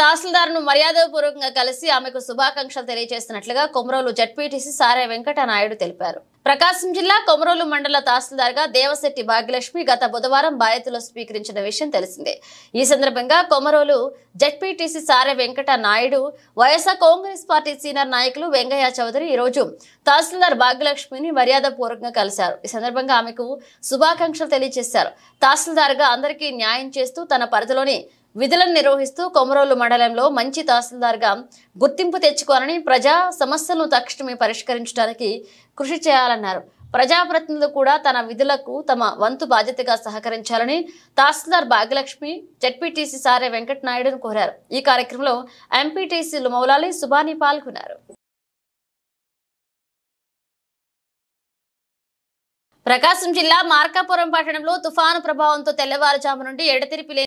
తహసీల్దార్ను మర్యాదపూర్వకంగా కలిసి ఆమెకు శుభాకాంక్షలు తెలియజేస్తున్నట్లుగా కొమరోలు జడ్పీటీసీ సారే వెంకట నాయుడు తెలిపారు ప్రకాశం జిల్లా కొమరోలు మండల తహసీల్దార్గా దేవశెట్టి భాగ్యలక్ష్మి గత బుధవారం బాధ్యతలు స్వీకరించిన విషయం తెలిసిందే ఈ సందర్భంగా Komarolu ZPTC Sare Venkata Naidu YSR Congress party senior నాయకులు వెంకయ్య చౌదరి ఈరోజు తహసీల్దార్ భాగ్యలక్ష్మిని మర్యాదపూర్వకంగా కలిశారు ఈ సందర్భంగా ఆమెకు శుభాకాంక్షలు తెలియజేశారు తహసీల్దార్గా అందరికీ న్యాయం చేస్తూ తన పరిధిలోని విధులను నిర్వహిస్తూ కొమరోలు మండలంలో మంచి తహసీల్దార్గా గుర్తింపు తెచ్చుకోవాలని ప్రజా సమస్యలను తక్షణమే పరిష్కరించడానికి కృషి చేయాలన్నారు ప్రజాప్రతినిధులు కూడా తన విధులకు తమ వంతు బాధ్యతగా సహకరించాలని తహసీల్దార్ భాగ్యలక్ష్మి జడ్పీటీసీ సారే వెంకటనాయుడును కోరారు ఈ కార్యక్రమంలో ఎంపీటీసీలు మౌలాలి సుబాని పాల్గొన్నారు ప్రకాశం జిల్లా మార్కాపురం పట్టణంలో తుఫాను ప్రభావంతో తెల్లవారుజాము నుండి ఎడతెరిపి